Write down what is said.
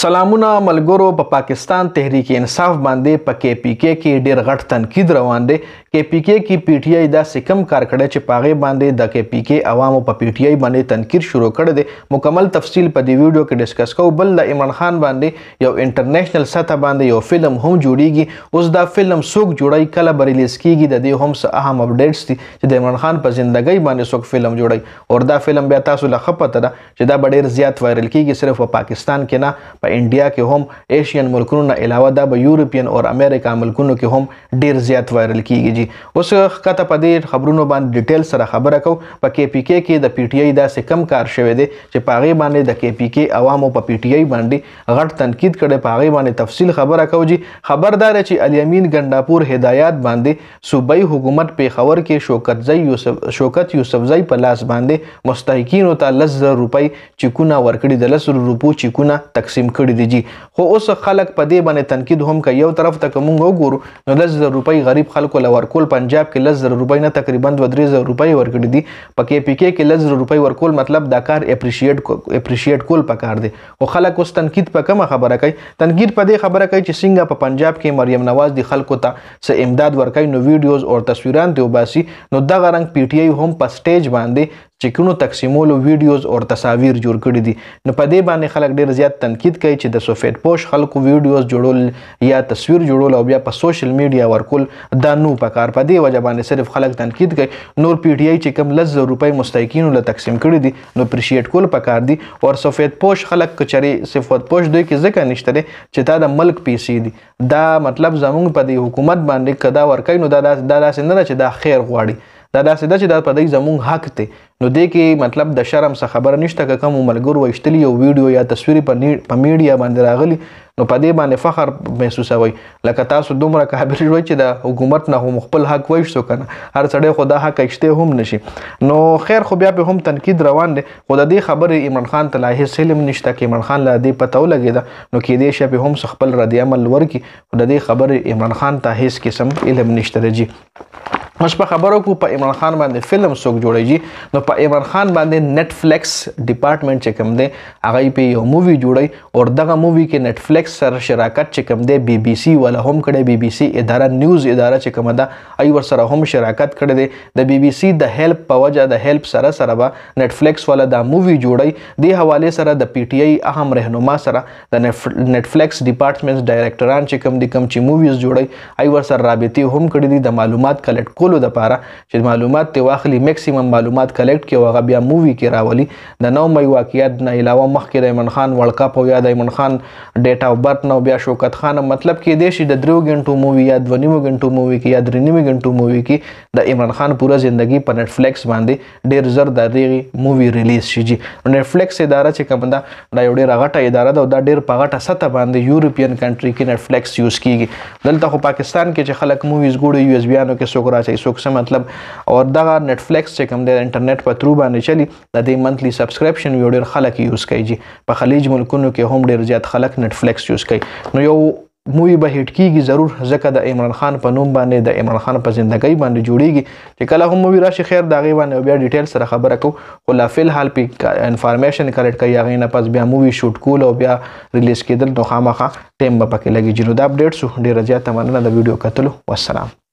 سلامونه ملګرو په پا پاکستان تحریک انصاف باندې په کې پی کې کې ډیر غټ تنقید روان دی کې پی کې کې پی ټی آی دا سکم کار کړی چې پاغه باندې د کې پی کې عوامو په پی ټی آی باندې تنقید شروع کړ دی مکمل تفصیل په دې ویډیو کې ډیسکس کوو بل د عمران خان باندې یو انټرنیشنل سطح باندې یو فلم هم جوړیږي اوس دا فلم څوک جوړای کله بریلیز کیږي د دې هم څه اهم اپډیټس دي چې د عمران خان په ژوندۍ باندې څوک فلم جوړای او دا فلم بیا تاسو لخپته ده چې دا ډیر زیات وایرل کیږي صرف په پاکستان کې نه په انډیا کې هم ایشین ملکونو نه علاوه دا به یورپین او امریکا ملکونو کې هم ډیر زیات وایرل کیږي جی اوس کته په دې خبرونو باندې ډیټیل سره خبره کو په کې پی کې کې د پی ټی آی داسې کم کار شوی دی چې پاغي باندې د کې پی کې عوامو په پی ټی آی باندې غټ تنقید کړي پاغي باندې تفصیل خبره کو جی خبردار چې الیمین ګنداپور هدایات باندې صوبایي حکومت پیښور کې شوکت زئی یوسف شوکت یوسفزئی په لاس باندې مستحقینو ته 10 روپۍ چیکونه ورکړي د 10 روپو چیکونه تقسیم هم کړی دی جی خو اوس خلک په دې باندې تنقید هم کوي یو طرف ته کوم وګورو نو 10000 روپۍ غریب خلکو لور کول پنجاب کې 10000 روپۍ نه تقریبا 2000 روپۍ ورکړي دي په کې پی کې کې 10000 روپۍ ورکول مطلب دا کار اپریشیټ اپریشیټ کول پکار دي خو خلک اوس تنقید په کومه خبره کوي تنقید په دې خبره کوي چې څنګه په پنجاب کې مریم نواز دي خلکو ته څه امداد ورکوي نو ویډیوز او تصویران دی وباسي نو دغه رنګ پی ټی آی هم په سټیج باندې چې کونو تقسیمولو ویډیوز او تصاویر جوړ کړي دي نو په دې باندې خلک ډیر زیات تنقید کوي چې د سفید پوش خلکو ویډیوز جوړول یا تصویر جوړول او بیا په سوشل میډیا ورکول دا نو په کار په دې وجه باندې صرف خلک تنقید کوي نور پی ټی آی چې کم لز روپۍ مستحقینو له تقسیم کړي دي نو اپریشیټ کول په کار دي او سفید پوش خلک کچري سفید پوش دوی کې ځکه نشته چې تا د ملک پیسې دي دا مطلب زمونږ په دې حکومت باندې کدا ورکې نو دا داسې نه چې دا خیر غواړي دا داسې ده چې دا په دې زمونږ حق دی نو دې کې مطلب د شرم څخه خبر نشته که کوم ملګرو وشتلی یو ویډیو یا تصویر په میډیا باندې راغلی نو په دې باندې فخر محسوسوي لکه تاسو دومره قابل شوي چې د حکومت نه هم خپل حق وښو کنه هر سړی خدا حق اخته هم نشي نو خیر خو بیا په هم تنقید روان دي خو د دې خبرې عمران خان ته لاهې سلم نشته کې عمران خان لا دې پته ولګي دا نو کې دې شپه هم خپل ردی عمل ورکی خو د دې خبرې عمران خان ته هیڅ قسم علم نشته رجی اوس په خبرو کو په عمران خان باندې فلم څوک جوړیږي نو په عمران خان باندې نتفلیکس ډپارټمنټ چې کوم دی هغه په یو مووی جوړی او دغه مووی کې نتفلیکس سره شراکت چې کوم دی بی بی سی ولا هم کړي بی بی سی اداره نیوز اداره چې کوم ده ای ور سره هم شراکت کړي دی د بی بی سی د هیلپ په وجه د هیلپ سره سره به نتفلیکس ولا دا مووی جوړی دی حواله سره د پی ټی آی اهم رهنما سره د نتفلیکس ډپارټمنټ ډایریکټران چې کوم دي کوم چې موویز جوړی ای ور سره رابطه هم کړي دي د معلومات کلیکټ کولو د پاره چې معلومات ته واخلي میکسیمم معلومات کلیکټ کړي او هغه بیا مووی کې راولي د 9 مې واقعیت نه علاوه مخکې د ایمن خان ورلد کپ او یا د ایمن خان ډیټا او برت نو بیا شوکت خان مطلب کې دی چې د 3 غنټو مووی یا 2 نیمو غنټو مووی کې یا 3 نیمو غنټو مووی کې د ایمن خان پوره ژوندۍ په نتفلیکس باندې ډیر زر د دې مووی ریلیز شي جی نتفلیکس اداره چې کوم دا د یو ډیر غټه اداره ده او دا ډیر په غټه سطح باندې یورپین کنټری کې نتفلیکس یوز کیږي دلته خو پاکستان کې چې خلک موویز ګوري یو اس بیانو کې څوک راځي سي څوک څه مطلب او دغه نتفلیکس چې کوم د انټرنیټ په ترو باندې چلی د دې منتلی سبسکرپشن یو ډیر خلک یوز کوي په خلیج ملکونو کې هم ډیر زیات خلک نتفلیکس یوز کوي نو یو مووی به هټ کیږي ضرور ځکه د عمران خان په نوم باندې د عمران خان په زندګۍ باندې جوړیږي چې کله هم مووی راشي خیر دا غي باندې بیا ډیټیل سره خبره کو خو لا فل حال په انفارمیشن کلیکټ کوي هغه نه پس بیا مووی شوټ کول او بیا ریلیز کېدل نو خامخا ټیم به پکې لګي جنو دا اپډیټ سو ډیر زیات مننه د ویډیو کتلو والسلام